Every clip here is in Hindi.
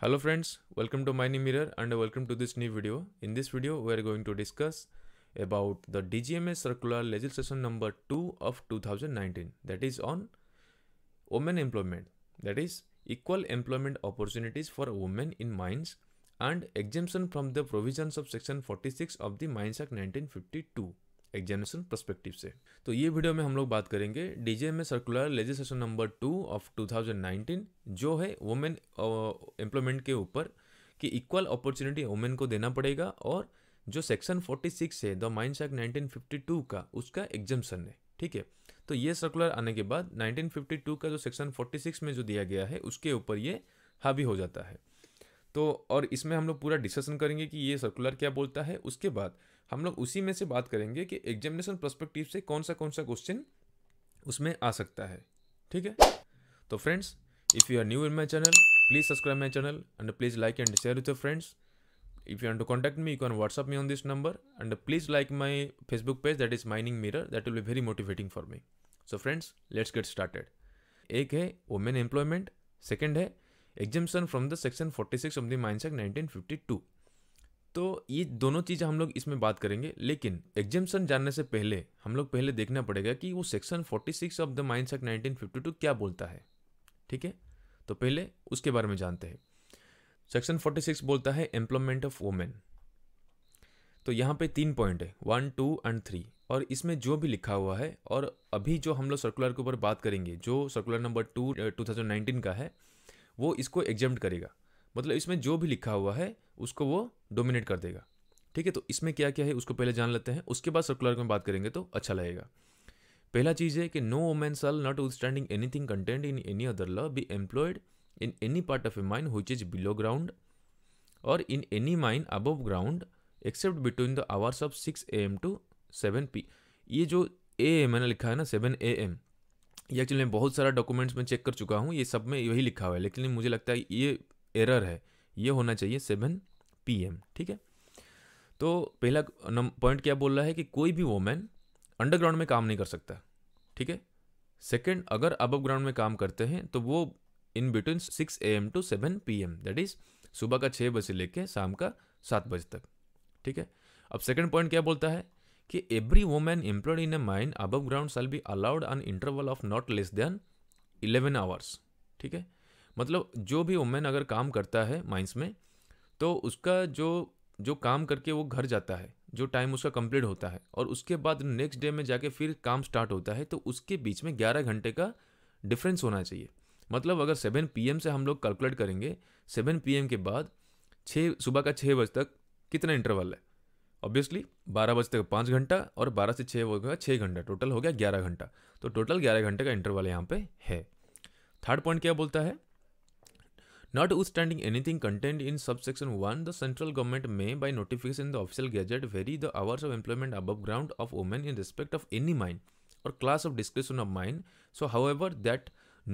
Hello friends, welcome to Mining Mirror and welcome to this new video. In this video, we are going to discuss about the DGMA circular legislation number 2 of 2019 that is on women employment that is equal employment opportunities for women in mines and exemption from the provisions of section 46 of the Mines Act 1952. Examination perspective से तो ये वीडियो में हम लोग बात करेंगे DG circular legislation number two of 2019 जो है वुमेन एम्प्लॉयमेंट uh, के ऊपर कि इक्वल अपॉर्चुनिटी वुमेन को देना पड़ेगा और जो सेक्शन 46 है द माइंस फिफ्टी टू का उसका एग्जामेशन है ठीक है तो ये सर्कुलर आने के बाद 1952 का जो सेक्शन 46 में जो दिया गया है उसके ऊपर ये हावी हो जाता है तो और इसमें हम लोग पूरा डिस्कशन करेंगे कि ये सर्कुलर क्या बोलता है उसके बाद हम लोग उसी में से बात करेंगे कि एग्जामिनेशन प्रस्पेक्टिव से कौन सा कौन सा क्वेश्चन उसमें आ सकता है ठीक है तो friends if you are new in my channel please subscribe my channel and please like and share with your friends if you to contact me you can WhatsApp me on this number and please like my Facebook page that is Mining Mirror that will will very motivating for me so friends let's get started एक है वोमेन एम्प्लॉयमेंट सेकेंड है examination from the section forty six of the mines act two तो ये दोनों चीज़ हम लोग इसमें बात करेंगे लेकिन एग्जेपन जानने से पहले हम लोग पहले देखना पड़ेगा कि वो section forty six of the mines act two क्या बोलता है ठीक है तो पहले उसके बारे में जानते हैं सेक्शन फोर्टी सिक्स बोलता है एम्प्लॉयमेंट ऑफ वोमेन तो यहाँ पे तीन पॉइंट है वन टू एंड थ्री और इसमें जो भी लिखा हुआ है और अभी जो हम लोग सर्कुलर के ऊपर बात करेंगे जो circular number two two thousand nineteen का है वो इसको एग्जाम्ड करेगा मतलब इसमें जो भी लिखा हुआ है उसको वो डोमिनेट कर देगा ठीक है तो इसमें क्या क्या है उसको पहले जान लेते हैं उसके बाद सर्कुलर में बात करेंगे तो अच्छा लगेगा पहला चीज़ है कि no women shall notwithstanding anything contained in any other law be employed in any part of a mine which is below ground और in any mine above ground except between the hours of six A M to seven P ये जो ए एम मैंने लिखा है ना सेवन ए एम ये एक्चुअली मैं बहुत सारा डॉक्यूमेंट्स में चेक कर चुका हूँ ये सब में यही लिखा हुआ है लेकिन मुझे लगता है ये एरर है ये होना चाहिए सेवन पी ठीक है तो पहला पॉइंट क्या बोल रहा है कि कोई भी वोमेन अंडरग्राउंड में काम नहीं कर सकता ठीक है सेकेंड अगर अब ग्राउंड में काम करते हैं तो वो in between six A M to seven P M that is सुबह का छः बजे लेकर शाम का सात बजे तक ठीक है अब सेकेंड पॉइंट क्या बोलता है कि every women employed in a mine above ground shall be allowed an interval of not less than eleven hours ठीक है मतलब जो भी वुमेन अगर काम करता है माइंस में तो उसका जो जो काम करके वो घर जाता है जो टाइम उसका कंप्लीट होता है और उसके बाद नेक्स्ट डे में जाके फिर काम स्टार्ट होता है तो उसके बीच में ग्यारह घंटे का डिफरेंस होना चाहिए मतलब अगर सेवन पी से हम लोग कैलकुलेट करेंगे सेवन पी के बाद छः सुबह का छः बजे तक कितना इंटरवल है ऑब्वियसली बारह बजते पाँच घंटा और बारह से छः गया छः घंटा टोटल हो गया ग्यारह घंटा तो टोटल ग्यारह घंटे का इंटरवल यहाँ पे है थर्ड पॉइंट क्या बोलता है notwithstanding anything contained in sub section one the central government में by notification the official gazette vary the hours of employment above ground of women in respect of any mine or class of description of mine so however that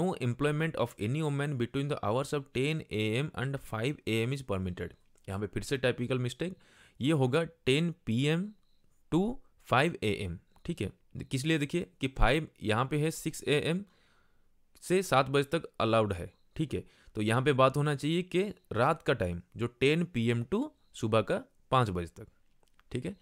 no employment of any women between the hours of ten A M and five A M is permitted यहाँ पे फिर से टाइपिकल मिस्टेक ये होगा ten P M to five A M ठीक है किस लिए देखिए कि फाइव यहाँ पे है सिक्स ए एम से सात बजे तक अलाउड है ठीक है तो यहाँ पे बात होना चाहिए कि रात का टाइम जो टेन पी एम टू सुबह का पाँच बजे तक ठीक है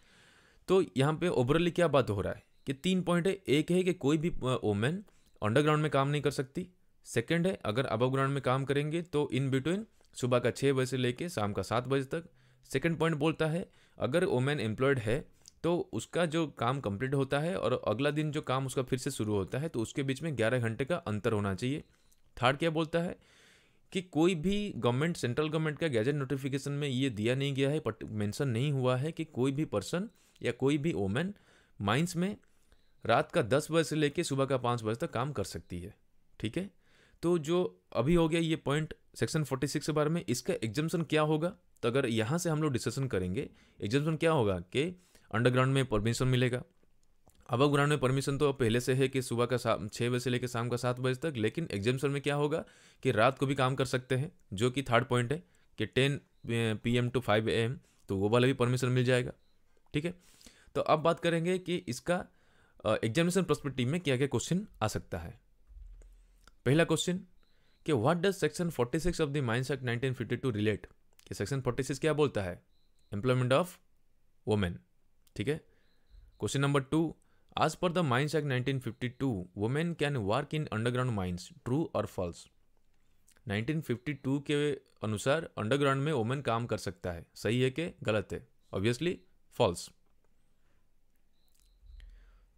तो यहाँ पे ओवरऑली क्या बात हो रहा है कि तीन पॉइंट है एक है कि कोई भी ओमेन अंडरग्राउंड में काम नहीं कर सकती सेकेंड है अगर अबव ग्राउंड में काम करेंगे तो इन बिटवीन सुबह का छः बजे से लेके शाम का सात बजे तक सेकेंड पॉइंट बोलता है अगर वोमेन एम्प्लॉयड है तो उसका जो काम कंप्लीट होता है और अगला दिन जो काम उसका फिर से शुरू होता है तो उसके बीच में ग्यारह घंटे का अंतर होना चाहिए थर्ड क्या बोलता है कि कोई भी गवर्नमेंट सेंट्रल गवर्नमेंट का गैजेट नोटिफिकेशन में ये दिया नहीं गया है बट मेंशन नहीं हुआ है कि कोई भी पर्सन या कोई भी वोमेन माइंस में रात का दस बजे से लेकर सुबह का पाँच बजे तक काम कर सकती है ठीक है तो जो अभी हो गया ये पॉइंट सेक्शन फोर्टी सिक्स के बारे में इसका एग्जामेशन क्या होगा तो अगर यहाँ से हम लोग डिस्कशन करेंगे एग्जाम्पन क्या होगा कि अंडरग्राउंड में परमिशन मिलेगा अवर ग्राउंड में परमिशन तो पहले से है कि सुबह का छः बजे से लेकर शाम का सात बजे तक लेकिन एग्जाम्सन में क्या होगा कि रात को भी काम कर सकते हैं जो कि थर्ड पॉइंट है कि ten P M to five A M तो वो वाला भी परमिशन मिल जाएगा ठीक है तो अब बात करेंगे कि इसका एग्जामिनेशन प्रस्पेक्टिव में क्या क्या क्वेश्चन आ सकता है पहला क्वेश्चन कि what does section 46 of the mines act 1952 relate कि सेक्शन फोर्टी सिक्स क्या बोलता है एम्प्लॉयमेंट ऑफ वोमेन ठीक है question number two as per the mines act two women can work in underground mines true or false 1952 के अनुसार अंडरग्राउंड में वोमेन काम कर सकता है सही है कि गलत है obviously false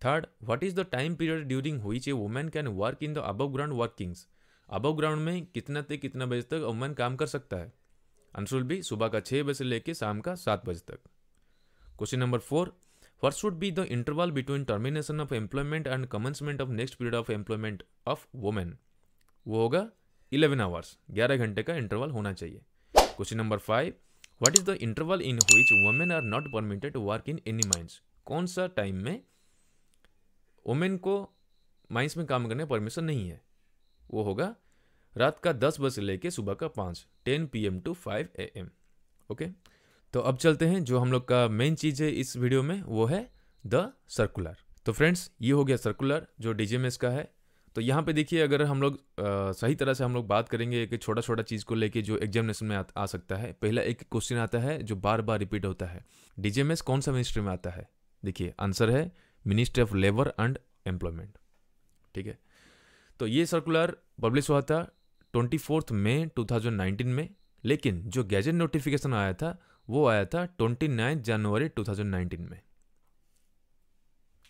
third what is the time period during which a women can work in the above ground workings above ground में कितना से कितना बजे तक वुमेन काम कर सकता है अंशुल भी सुबह का छः बजे से लेकर शाम का सात बजे तक question number four what should be the interval between termination of employment and commencement of next period of employment of women वो होगा इलेवन आवर्स ग्यारह घंटे का इंटरवल होना चाहिए question number five what is the interval in which women are not permitted to work in any mines कौन सा टाइम में वुमेन को माइंस में काम करने परमिशन नहीं है वो होगा रात का दस बजे से लेकर सुबह का पाँच ten P M to five A M okay तो अब चलते हैं जो हम लोग का मेन चीज़ है इस वीडियो में वो है द सर्कुलर तो फ्रेंड्स ये हो गया सर्कुलर जो डीजीएमएस का है तो यहाँ पे देखिए अगर हम लोग सही तरह से हम लोग बात करेंगे एक छोटा छोटा चीज़ को लेके जो एग्जामिनेशन में आ, आ सकता है पहला एक क्वेश्चन आता है जो बार बार रिपीट होता है डीजीएमएस कौन सा मिनिस्ट्री में आता है देखिए आंसर है ministry of labour and employment ठीक है तो ये सर्कुलर पब्लिश हुआ था twenty fourth May two thousand nineteen में लेकिन जो गैजेट नोटिफिकेशन आया था वो आया था twenty ninth January two thousand nineteen में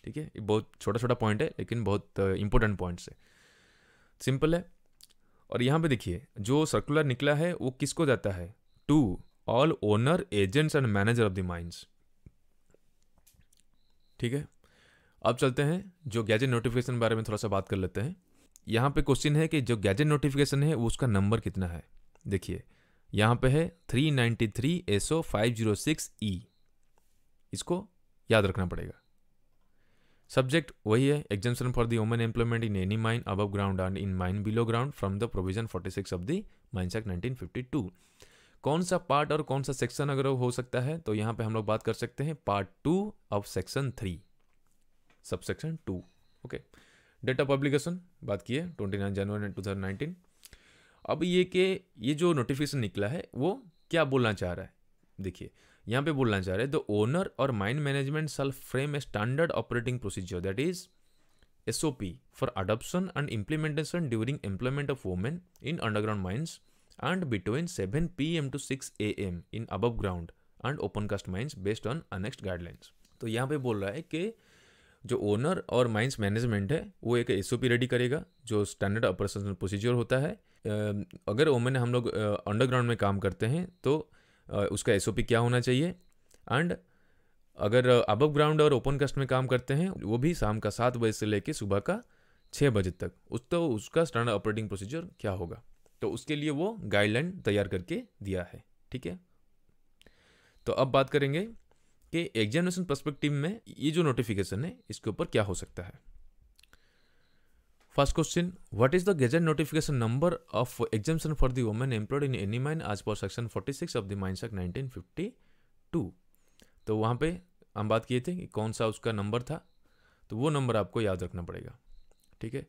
ठीक है ये बहुत छोटा छोटा पॉइंट है लेकिन बहुत इंपॉर्टेंट पॉइंट्स है सिंपल है और यहाँ पे देखिए जो सर्कुलर निकला है वो किसको जाता है to all owner agents and manager of the mines ठीक है अब चलते हैं जो गैजेट नोटिफिकेशन के बारे में थोड़ा सा बात कर लेते हैं यहाँ पे क्वेश्चन है कि जो गैजेट नोटिफिकेशन है उसका नंबर कितना है देखिए यहाँ पे है three ninety three S five zero six E इसको याद रखना पड़ेगा सब्जेक्ट वही है exemption for the women employment in any mine above ground and in mine below ground from the provision 46 six of the mines act 1952 कौन सा पार्ट और कौन सा सेक्शन अगर हो सकता है तो यहाँ पे हम लोग बात कर सकते हैं part two of section three subsection two okay okay. Date of publication बात की है twenty nine January two thousand nineteen अब ये के ये जो नोटिफिकेशन निकला है वो क्या बोलना चाह रहा है देखिए यहाँ पे बोलना चाह रहे हैं द ओनर और mine management shall frame a standard operating procedure that is S O P for adoption and implementation during employment of women in underground mines seven P M to six A M in above ground and open cast mines based on annexed guidelines तो यहाँ पे बोल रहा है कि जो ओनर और माइंस मैनेजमेंट है वो एक एस रेडी करेगा जो स्टैंडर्ड ऑपरेशन प्रोसीजर होता है अगर ओमन हम लोग अंडरग्राउंड में काम करते हैं तो उसका एस क्या होना चाहिए एंड अगर अब ग्राउंड और ओपन कस्ट में काम करते हैं वो भी शाम का सात बजे से लेकर सुबह का छः बजे तक उस तो उसका स्टैंडर्ड ऑपरेटिंग प्रोसीजर क्या होगा तो उसके लिए वो गाइडलाइन तैयार करके दिया है ठीक है तो अब बात करेंगे के एग्जामिनेशन परस्पेक्टिव में ये जो नोटिफिकेशन है इसके ऊपर क्या हो सकता है first question what is the gazette notification number of exemption for the women employed in any mine as per section 46 of the mines act 1952 तो वहाँ पे हम बात किए थे कि कौन सा उसका नंबर था तो वो नंबर आपको याद रखना पड़ेगा ठीक है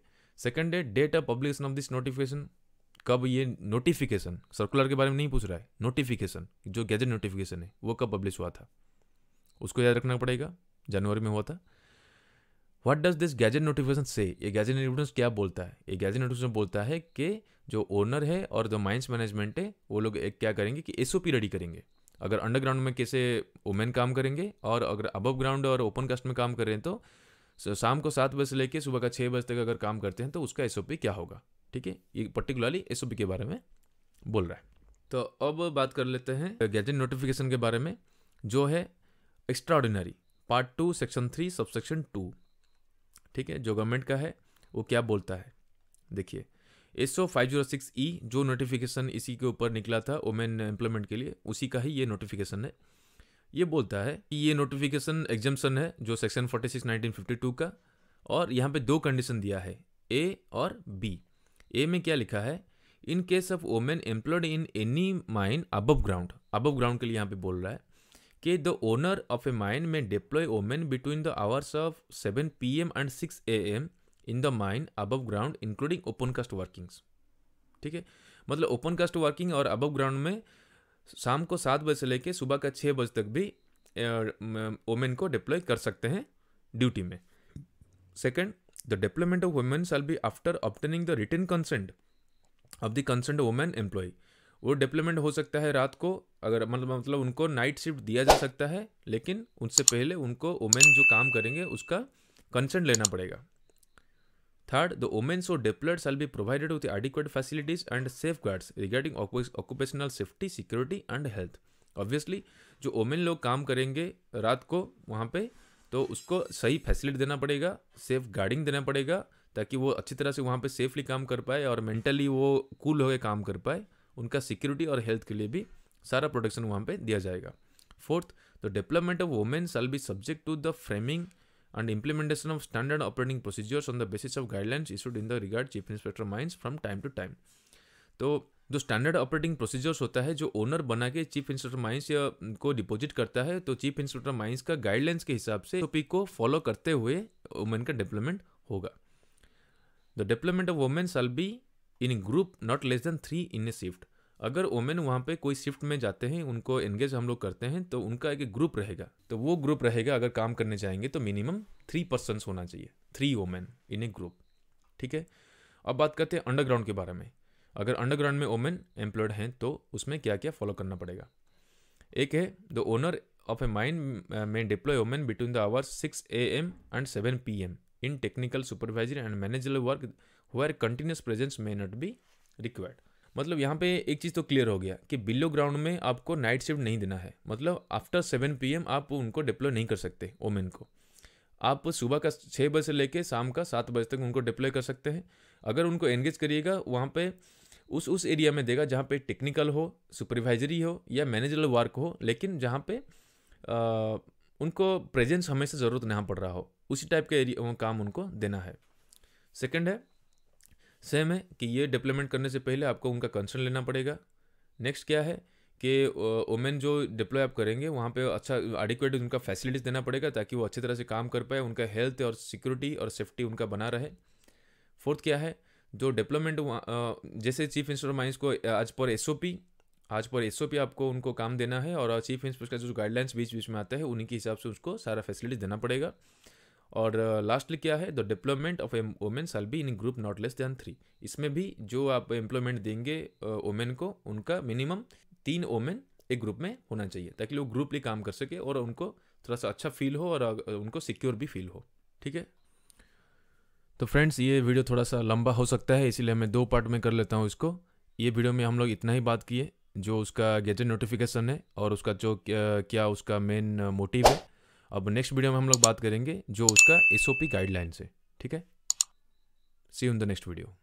सेकेंड है date of publication of this notification कब ये नोटिफिकेशन सर्कुलर के बारे में नहीं पूछ रहा है नोटिफिकेशन जो गेजेट नोटिफिकेशन है वो कब पब्लिश हुआ था उसको याद रखना पड़ेगा जनवरी में हुआ था what does this gazette notification से ये गैजेट नोटिफिकेशन क्या बोलता है ये गैजेट नोटिफिकेशन बोलता है कि जो ओनर है और जो माइंस मैनेजमेंट है वो लोग एक क्या करेंगे कि एस रेडी करेंगे अगर अंडरग्राउंड में कैसे वुमेन काम करेंगे और अगर अबव ग्राउंड और ओपन कास्ट में काम कर रहे हैं तो शाम को सात बजे से लेकर सुबह का छः बजे तक अगर काम करते हैं तो उसका एस क्या होगा ठीक है ये पर्टिकुलरली एस के बारे में बोल रहा है तो अब बात कर लेते हैं गैजेट नोटिफिकेशन के बारे में जो है extraordinary part two section three subsection two ठीक है जो गवर्नमेंट का है वो क्या बोलता है देखिए S O five zero six E जो नोटिफिकेशन इसी के ऊपर निकला था वोमेन एम्प्लॉयमेंट के लिए उसी का ही ये नोटिफिकेशन है ये बोलता है कि ये नोटिफिकेशन एग्जम्पन है जो section forty six nineteen fifty two का और यहाँ पे दो कंडीशन दिया है ए और बी ए में क्या लिखा है in case of women employed in any mine above ground above ground के लिए यहाँ पे बोल रहा है कि the owner of a mine may deploy women between the hours of seven P M and six A M in the mine above ground including open cast workings ठीक है मतलब ओपन कास्ट वर्किंग और अबव ग्राउंड में शाम को सात बजे से लेकर सुबह का छः बजे तक भी वोमेन को डिप्लॉय कर सकते हैं ड्यूटी में second the deployment of women shall be after obtaining the written consent of the concerned women employee वो डिप्लीमेंट हो सकता है रात को अगर मतलब मतलब उनको नाइट शिफ्ट दिया जा सकता है लेकिन उनसे पहले उनको वोमेन जो काम करेंगे उसका कंसेंट लेना पड़ेगा थर्ड द वोमेन्स और deployed shall be provided with adequate facilities and safeguards regarding occupational safety security and health obviously जो वोमेन लोग काम करेंगे रात को वहाँ पे तो उसको सही फैसिलिटी देना पड़ेगा सेफ गार्डिंग देना पड़ेगा ताकि वो अच्छी तरह से वहाँ पे सेफली काम कर पाए और मेंटली वो कूल cool होकर काम कर पाए उनका सिक्योरिटी और हेल्थ के लिए भी सारा प्रोटेक्शन वहाँ पर दिया जाएगा fourth the development of women shall be subject to the framing and implementation of standard operating procedures on the basis of guidelines issued in the regard chief inspector mines from time to time तो जो स्टैंडर्ड ऑपरेटिंग प्रोसीजर्स होता है जो ओनर बना के चीफ इंस्पेक्टर माइंस को डिपॉजिट करता है तो चीफ इंस्पेक्टर माइंस का गाइडलाइंस के हिसाब से टॉपिक को फॉलो करते हुए वुमेन का डेवलपमेंट होगा the development of women shall be in group not less than three in a shift अगर वोमेन वहाँ पे कोई शिफ्ट में जाते हैं उनको एंगेज हम लोग करते हैं तो उनका एक ग्रुप रहेगा तो वो ग्रुप रहेगा अगर काम करने जाएंगे तो मिनिमम थ्री पर्सनस होना चाहिए three women in a group ठीक है अब बात करते हैं अंडरग्राउंड के बारे में अगर अंडरग्राउंड में वोमेन एम्प्लॉयड हैं तो उसमें क्या क्या फॉलो करना पड़ेगा एक है the owner of a mine may deploy women between the hours six A M and seven P M in technical supervisor and manager work where continuous presence may not be required मतलब यहाँ पे एक चीज़ तो क्लियर हो गया कि बिलो ग्राउंड में आपको नाइट शिफ्ट नहीं देना है मतलब आफ्टर सेवन पी आप उनको डिप्लॉय नहीं कर सकते ओमेन को आप सुबह का छः बजे से लेकर शाम का सात बजे तक उनको डिप्लॉय कर सकते हैं अगर उनको एंगेज करिएगा वहाँ पे उस उस एरिया में देगा जहाँ पे टेक्निकल हो सुपरवाइजरी हो या मैनेजरल वर्क हो लेकिन जहाँ पे आ, उनको प्रेजेंस हमेशा ज़रूरत नहीं पड़ रहा हो उसी टाइप का एरिया काम उनको देना है सेकंड है सेम है कि ये डिप्लॉयमेंट करने से पहले आपको उनका कंसर्न लेना पड़ेगा नेक्स्ट क्या है कि वुमेन जो डिप्लॉय आप करेंगे वहाँ पे अच्छा एडिक्वेट उनका फैसिलिटीज़ देना पड़ेगा ताकि वो अच्छी तरह से काम कर पाए उनका हेल्थ और सिक्योरिटी और सेफ्टी उनका बना रहे फोर्थ क्या है जो डिप्लॉयमेंट जैसे चीफ इंस्पेक्टर माइंस को आज पर एस आज पर एस आपको उनको काम देना है और चीफ इंस्पेक्टर का जो गाइडलाइंस बीच बीच में आता है उन्हीं के हिसाब से उसको सारा फैसिलिटी देना पड़ेगा और लास्टली uh, क्या है the deployment of women shall be in group not less than three इसमें भी जो आप एम्प्लॉयमेंट देंगे वोमेन को उनका मिनिमम तीन वोमेन एक ग्रुप में होना चाहिए ताकि लोग ग्रुपली काम कर सके और उनको थोड़ा सा अच्छा फील हो और उनको सिक्योर भी फील हो ठीक है तो फ्रेंड्स ये वीडियो थोड़ा सा लंबा हो सकता है इसीलिए मैं दो पार्ट में कर लेता हूँ इसको ये वीडियो में हम लोग इतना ही बात किए जो उसका गेजेट नोटिफिकेशन है और उसका जो क्या, क्या उसका मेन मोटिव है अब नेक्स्ट वीडियो में हम लोग बात करेंगे जो उसका एस गाइडलाइन से ठीक है see in the next video